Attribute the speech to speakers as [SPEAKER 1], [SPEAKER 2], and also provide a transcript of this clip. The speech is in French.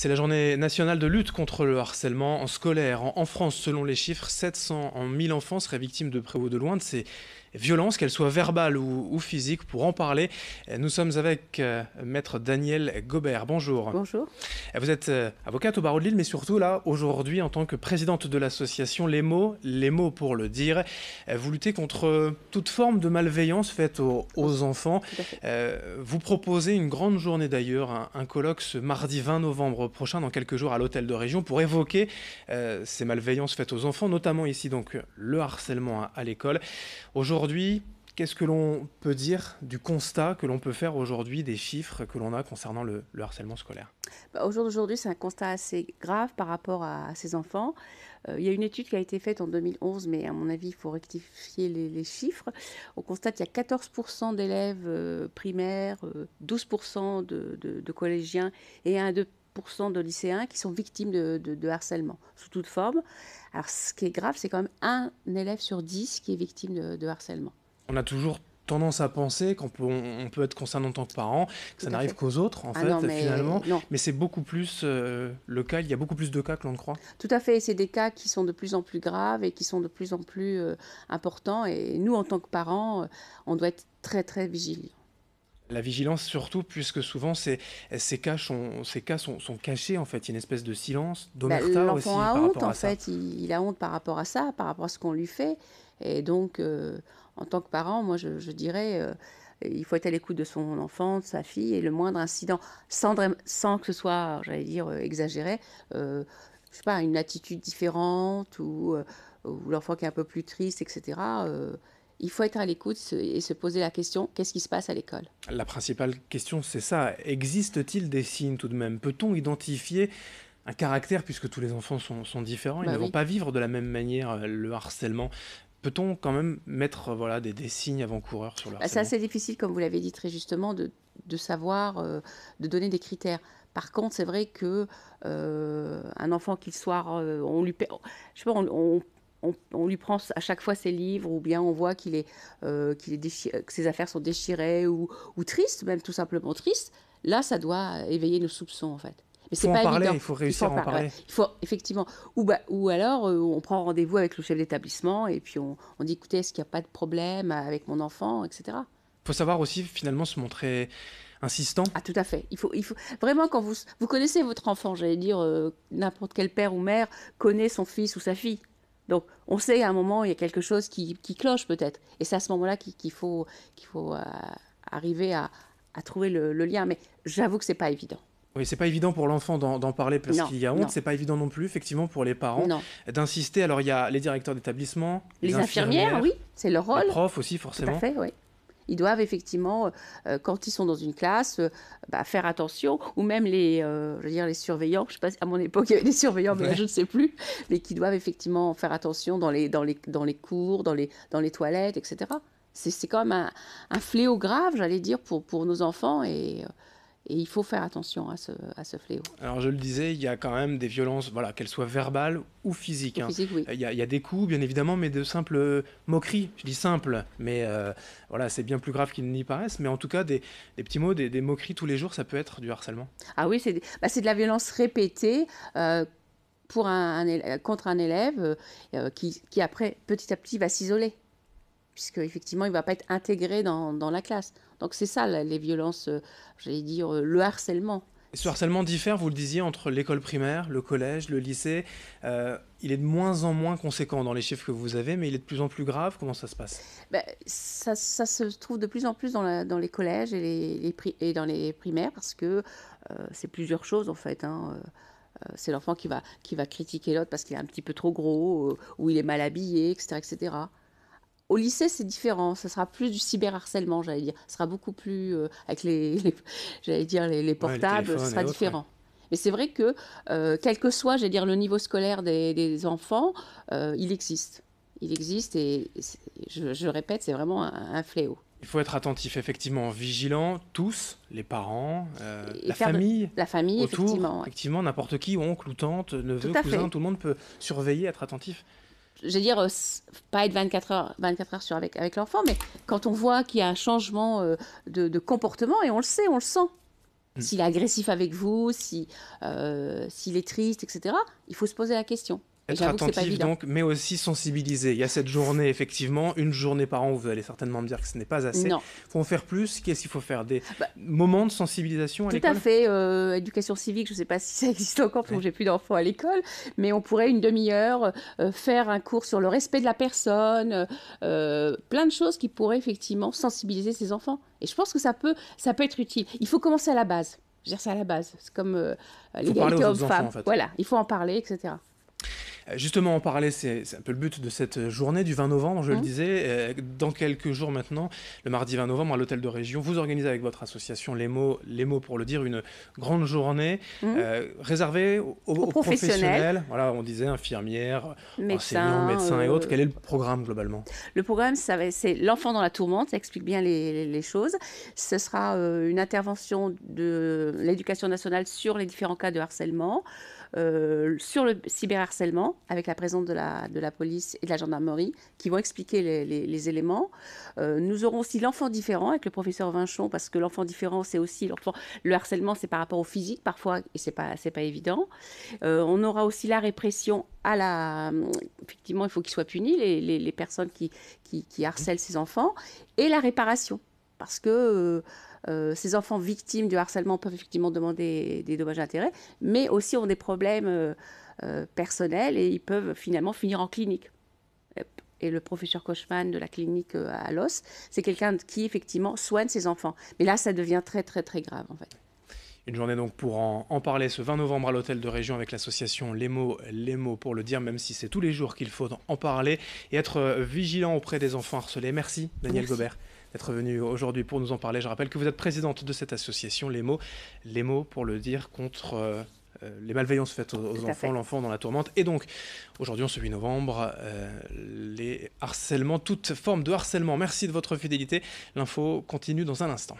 [SPEAKER 1] C'est la journée nationale de lutte contre le harcèlement en scolaire. En, France, selon les chiffres, 700 en 1000 enfants seraient victimes de prévôt de loin. ces violence, qu'elle soit verbale ou, ou, physique. Pour en parler, nous sommes avec euh, maître Daniel Gobert. Bonjour. Bonjour. Vous êtes euh, avocate au barreau de Lille, mais surtout là, aujourd'hui, en tant que présidente de l'association Les mots, les mots pour le dire, euh, vous luttez contre toute forme de malveillance faite aux, enfants. vous proposez une grande journée d'ailleurs, un, colloque ce mardi 20 novembre prochain, dans quelques jours, à l'hôtel de région, pour évoquer ces malveillances faites aux enfants, notamment ici donc le harcèlement à l'école. Aujourd'hui, aujourd'hui, qu'est-ce que l'on peut dire du constat que l'on peut faire aujourd'hui des chiffres que l'on a concernant le, harcèlement scolaire
[SPEAKER 2] bah, Aujourd'hui, c'est un constat assez grave par rapport à, ces enfants. Euh, il y a une étude qui a été faite en 2011, mais à mon avis, il faut rectifier les, chiffres. On constate qu'il y a 14% d'élèves euh, primaires, 12% euh, de, de, collégiens et un de de lycéens qui sont victimes de, harcèlement, sous toute forme. Alors ce qui est grave, c'est quand même un élève sur dix qui est victime de, harcèlement.
[SPEAKER 1] On a toujours tendance à penser qu'on peut, on peut être concerné en tant que parent, que ça n'arrive qu'aux autres, en ah fait, finalement. Mais c'est beaucoup plus euh, le cas, il y a beaucoup plus de cas que l'on ne croit.
[SPEAKER 2] Tout à fait, et c'est des cas qui sont de plus en plus graves et qui sont de plus en plus euh, importants. Et nous, en tant que parents, euh, on doit être très, très vigilants.
[SPEAKER 1] La vigilance surtout, puisque souvent ces, cas, sont, cachés, en fait. Il y a une espèce de silence, d'omerta bah, à aussi. L'enfant a honte, en fait.
[SPEAKER 2] Il, a honte par rapport à ça, par rapport à ce qu'on lui fait. Et donc, euh, en tant que parent, moi, je, dirais, euh, il faut être à l'écoute de son enfant, de sa fille, et le moindre incident, sans, que ce soit, j'allais dire, euh, exagéré, je sais pas, une attitude différente, ou, ou l'enfant qui est un peu plus triste, etc., il faut être à l'écoute et se poser la question qu'est-ce qui se passe à l'école
[SPEAKER 1] La principale question, c'est ça. Existe-t-il des signes tout de même Peut-on identifier un caractère, puisque tous les enfants sont, différents, ils bah ne vont pas vivre de la même manière euh, le harcèlement Peut-on quand même mettre euh, voilà, des, des signes avant-coureurs sur le Ça bah, C'est assez
[SPEAKER 2] difficile, comme vous l'avez dit très justement, de, de savoir, euh, de donner des critères. Par contre, c'est vrai que un enfant qu'il soit, on lui, je sais pas, on, on, lui prend à chaque fois ses livres, ou bien on voit qu'il est, euh, que ses affaires sont déchirées ou, tristes, même tout simplement tristes, là, ça doit éveiller nos soupçons, en fait. Mais c'est pas parler, Il faut réussir faut à en parler. Il faut effectivement. Ou, bah, alors, euh, on prend rendez-vous avec le chef d'établissement et puis on, dit écoutez, est-ce qu'il n'y a pas de problème avec mon enfant, etc. Il faut savoir aussi finalement se montrer insistant. Ah tout à fait. Il faut, vraiment quand vous vous connaissez votre enfant, j'allais dire euh, n'importe quel père ou mère connaît son fils ou sa fille. Donc, on sait à un moment, il y a quelque chose qui, cloche peut-être. Et c'est à ce moment-là qu'il faut, euh, arriver à, trouver le, lien. Mais j'avoue que c'est pas évident.
[SPEAKER 1] Oui, c'est pas évident pour l'enfant d'en parler parce qu'il y a honte, c'est pas évident non plus, effectivement, pour les parents d'insister. Alors, il y a les directeurs d'établissement, les, infirmières, oui,
[SPEAKER 2] c'est leur rôle. Les aussi, forcément. oui ils doivent effectivement, euh, euh, quand ils sont dans une classe, euh, bah, faire attention, ou même les, je veux dire, les surveillants, je sais pas, à mon époque, il y avait des surveillants, mais je ne sais plus, mais qui doivent effectivement faire attention dans les, dans les, dans les cours, dans les, dans les toilettes, etc. C'est quand même un, un fléau grave, j'allais dire, pour, pour nos enfants et et il faut faire attention à ce, fléau.
[SPEAKER 1] Alors je le disais, il y a quand même des violences, voilà, qu'elles soient verbales ou physiques. Hein. il, y a, des coups, bien évidemment, mais de simples moqueries. Je dis simples, mais euh, voilà, c'est bien plus grave qu'ils n'y paraissent. Mais en tout cas, des, petits mots, des, moqueries tous les jours, ça peut être du harcèlement.
[SPEAKER 2] Ah oui, c'est bah, de la violence répétée. Euh, pour un, contre un élève euh, qui, qui, après, petit à petit, va s'isoler, puisque effectivement, il ne va pas être intégré dans la classe. Donc c'est ça les violences, euh, j'allais dire euh, le harcèlement.
[SPEAKER 1] Ce harcèlement diffère, vous le disiez, entre l'école primaire, le collège, le lycée. Euh, il est de moins en moins conséquent dans les chiffres que vous avez, mais il est de plus en plus grave. Comment ça se passe
[SPEAKER 2] ben, ça, se trouve de plus en plus dans, les collèges et, les, et, dans les primaires parce que c'est plusieurs choses en fait. Hein. c'est l'enfant qui va, qui va critiquer l'autre parce qu'il est un petit peu trop gros ou il est mal habillé, etc. etc. Au lycée, c'est différent. Ce sera plus du cyberharcèlement, j'allais dire. Ce sera beaucoup plus euh, avec les, j'allais dire les, portables, ce sera différent. Mais c'est vrai que, euh, quel que soit, j'allais dire, le niveau scolaire des, enfants, euh, il existe. Il existe et, je, répète, c'est vraiment un, fléau.
[SPEAKER 1] Il faut être attentif, effectivement, vigilant, tous, les parents, la, famille,
[SPEAKER 2] la famille, effectivement,
[SPEAKER 1] n'importe qui, oncle ou tante, neveu, cousin, tout le monde peut surveiller, être attentif
[SPEAKER 2] je veux dire, pas être 24 heures, 24 heures sur avec, l'enfant, mais quand on voit qu'il y a un changement euh, de, comportement, et on le sait, on le sent. Mm. S'il est agressif avec vous, euh, s'il si, est triste, etc., il faut se poser la question. Être attentif donc,
[SPEAKER 1] mais aussi sensibiliser. Il y a cette journée, effectivement, une journée par an, vous allez certainement me dire que ce n'est pas assez. Il faut en faire plus. Qu'est-ce qu'il faut faire Des bah, moments de sensibilisation à l'école Tout à
[SPEAKER 2] fait. Euh, éducation civique, je ne sais pas si ça existe encore, parce que j'ai plus d'enfants à l'école, mais on pourrait une demi-heure euh, faire un cours sur le respect de la personne, euh, plein de choses qui pourraient effectivement sensibiliser ces enfants. Et je pense que ça peut, ça peut être utile. Il faut commencer à la base. Je veux dire, c'est à la base. C'est comme l'égalité homme-femme. Voilà, il faut en parler, etc.
[SPEAKER 1] Justement, en parler, c'est un peu le but de cette journée du 20 novembre, je le mmh. disais. Euh, dans quelques jours maintenant, le mardi 20 novembre, à l'hôtel de région, vous organisez avec votre association Les mots, les mots pour le dire, une grande journée mmh. euh, réservée aux, professionnels. Voilà, on disait infirmières,
[SPEAKER 2] enseignants, médecins et autres.
[SPEAKER 1] Quel est le programme globalement
[SPEAKER 2] Le programme, c'est l'enfant dans la tourmente, ça explique bien les, choses. Ce sera euh, une intervention de l'éducation nationale sur les différents cas de harcèlement. Euh, sur le cyberharcèlement, avec la présence de la, police et de la gendarmerie, qui vont expliquer les, éléments. Euh, nous aurons aussi l'enfant différent avec le professeur Vinchon, parce que l'enfant différent, c'est aussi Le harcèlement, c'est par rapport au physique parfois, et c'est pas, c'est pas évident. Euh, on aura aussi la répression à la. Effectivement, il faut qu'ils soient punis, les, personnes qui, qui, qui harcèlent ces enfants, et la réparation parce que euh, ces enfants victimes du harcèlement peuvent effectivement demander des dommages intérêts, mais aussi ont des problèmes euh, euh, personnels et ils peuvent finalement finir en clinique. Et le professeur Kochman de la clinique à Los, c'est quelqu'un qui effectivement soigne ses enfants. Mais là, ça devient très très très grave en fait.
[SPEAKER 1] Une journée donc pour en, parler ce 20 novembre à l'hôtel de région avec l'association Les mots, les mots pour le dire, même si c'est tous les jours qu'il faut en parler et être vigilant auprès des enfants harcelés. Merci Daniel Gobert d'être venu aujourd'hui pour nous en parler. Je rappelle que vous êtes présidente de cette association, Les mots, les mots pour le dire contre euh, euh, les malveillances faites aux, enfants, l'enfant dans la tourmente. Et donc, aujourd'hui, en ce 8 novembre, euh, les harcèlements, toute forme de harcèlement. Merci de votre fidélité. L'info continue dans un instant.